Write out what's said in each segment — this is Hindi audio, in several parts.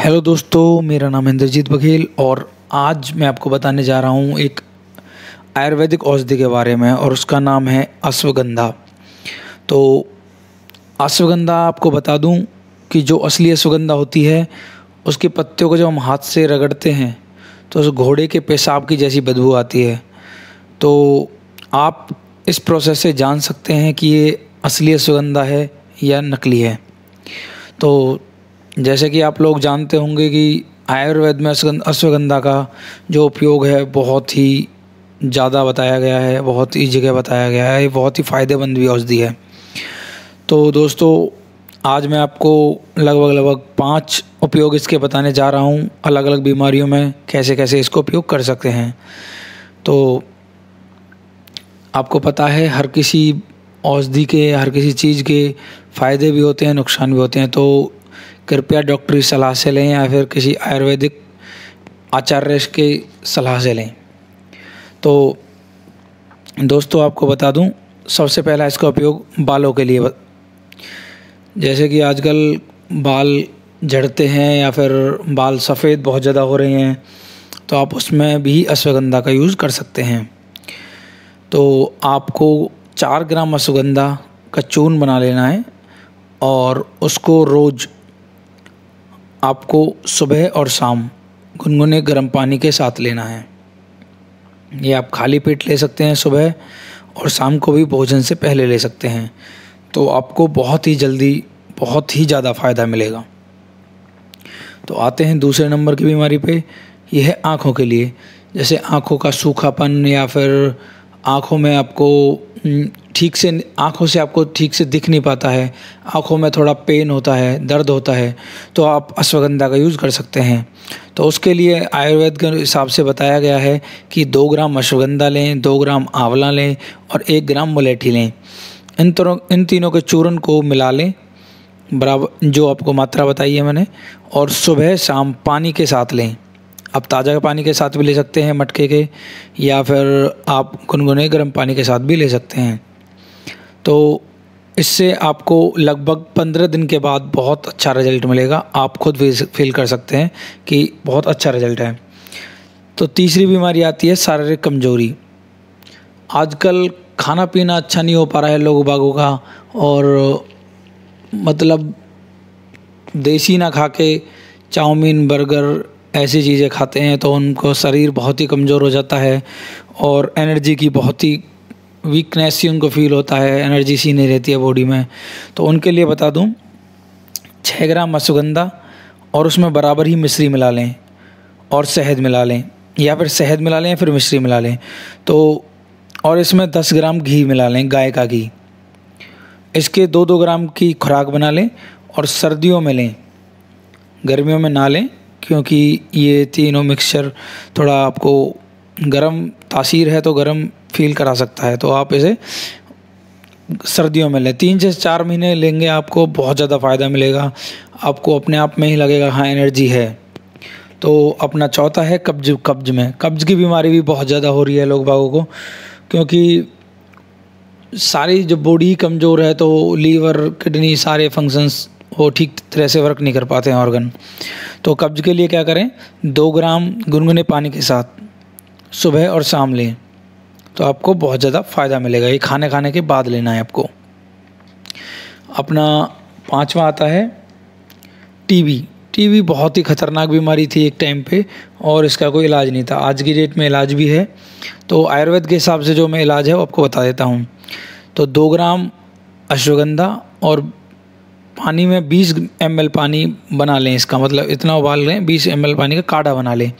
हेलो दोस्तों मेरा नाम इंद्रजीत बघेल और आज मैं आपको बताने जा रहा हूँ एक आयुर्वेदिक औषधि के बारे में और उसका नाम है अश्वगंधा तो अश्वगंधा आपको बता दूँ कि जो असली अश्वगंधा होती है उसके पत्तियों को जब हम हाथ से रगड़ते हैं तो उस घोड़े के पेशाब की जैसी बदबू आती है तो आप इस प्रोसेस से जान सकते हैं कि ये असली अश्वगंधा है या नकली है तो जैसे कि आप लोग जानते होंगे कि आयुर्वेद में अश्वगंधा का जो उपयोग है बहुत ही ज़्यादा बताया गया है बहुत ही जगह बताया गया है ये बहुत ही फ़ायदेमंद भी औषधि है तो दोस्तों आज मैं आपको लगभग लगभग पाँच उपयोग इसके बताने जा रहा हूँ अलग अलग बीमारियों में कैसे कैसे इसको उपयोग कर सकते हैं तो आपको पता है हर किसी औषधि के हर किसी चीज़ के फ़ायदे भी होते हैं नुकसान भी होते हैं तो कृपया डॉक्टरी सलाह से लें या फिर किसी आयुर्वेदिक आचार्य के सलाह से लें तो दोस्तों आपको बता दूं सबसे पहला इसका उपयोग बालों के लिए जैसे कि आजकल बाल झड़ते हैं या फिर बाल सफ़ेद बहुत ज़्यादा हो रहे हैं तो आप उसमें भी अश्वगंधा का यूज़ कर सकते हैं तो आपको चार ग्राम अश्वगंधा का चून बना लेना है और उसको रोज़ आपको सुबह और शाम गुनगुने गर्म पानी के साथ लेना है ये आप खाली पेट ले सकते हैं सुबह और शाम को भी भोजन से पहले ले सकते हैं तो आपको बहुत ही जल्दी बहुत ही ज़्यादा फ़ायदा मिलेगा तो आते हैं दूसरे नंबर की बीमारी पे यह है आँखों के लिए जैसे आँखों का सूखापन या फिर आँखों में आपको हम्म, ठीक से आँखों से आपको ठीक से दिख नहीं पाता है आँखों में थोड़ा पेन होता है दर्द होता है तो आप अश्वगंधा का यूज़ कर सकते हैं तो उसके लिए आयुर्वेद के हिसाब से बताया गया है कि दो ग्राम अश्वगंधा लें दो ग्राम आंवला लें और एक ग्राम मुलेठी लें इन तरह इन तीनों के चूर्ण को मिला लें बराबर जो आपको मात्रा बताई है मैंने और सुबह शाम पानी के साथ लें आप ताज़ा पानी के साथ भी ले सकते हैं मटके के या फिर आप गुनगुने गर्म पानी के साथ भी ले सकते हैं तो इससे आपको लगभग पंद्रह दिन के बाद बहुत अच्छा रिजल्ट मिलेगा आप खुद फील कर सकते हैं कि बहुत अच्छा रिजल्ट है तो तीसरी बीमारी आती है शारीरिक कमजोरी आजकल खाना पीना अच्छा नहीं हो पा रहा है लोग बागों का और मतलब देसी ना खा के चाउमीन बर्गर ऐसी चीज़ें खाते हैं तो उनको शरीर बहुत ही कमज़ोर हो जाता है और एनर्जी की बहुत ही वीकनेस ही उनको फील होता है एनर्जी सी नहीं रहती है बॉडी में तो उनके लिए बता दूँ छः ग्राम अश्वगंधा और उसमें बराबर ही मिश्री मिला लें और शहद मिला लें या फिर शहद मिला लें या फिर मिश्री मिला लें तो और इसमें दस ग्राम घी मिला लें गाय का घी इसके दो दो ग्राम की खुराक बना लें और सर्दियों में लें गर्मियों में ना लें क्योंकि ये तीनों मिक्सचर थोड़ा आपको गर्म तासीर है तो गर्म फील करा सकता है तो आप इसे सर्दियों में लें तीन से चार महीने लेंगे आपको बहुत ज़्यादा फ़ायदा मिलेगा आपको अपने आप में ही लगेगा हाँ एनर्जी है तो अपना चौथा है कब्ज कब्ज में कब्ज की बीमारी भी बहुत ज़्यादा हो रही है लोग बागों को क्योंकि सारी जब बॉडी कमज़ोर है तो लीवर किडनी सारे फंक्शंस वो ठीक तरह से वर्क नहीं कर पाते हैं ऑर्गन तो कब्ज के लिए क्या करें दो ग्राम गुनगुने पानी के साथ सुबह और शाम लें तो आपको बहुत ज़्यादा फ़ायदा मिलेगा ये खाने खाने के बाद लेना है आपको अपना पांचवा आता है टीबी टीबी बहुत ही ख़तरनाक बीमारी थी एक टाइम पे और इसका कोई इलाज नहीं था आज की डेट में इलाज भी है तो आयुर्वेद के हिसाब से जो मैं इलाज है वो आपको बता देता हूँ तो दो ग्राम अश्वगंधा और पानी में 20 एम पानी बना लें इसका मतलब इतना उबाल लें 20 एम पानी का काढ़ा बना लें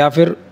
या फिर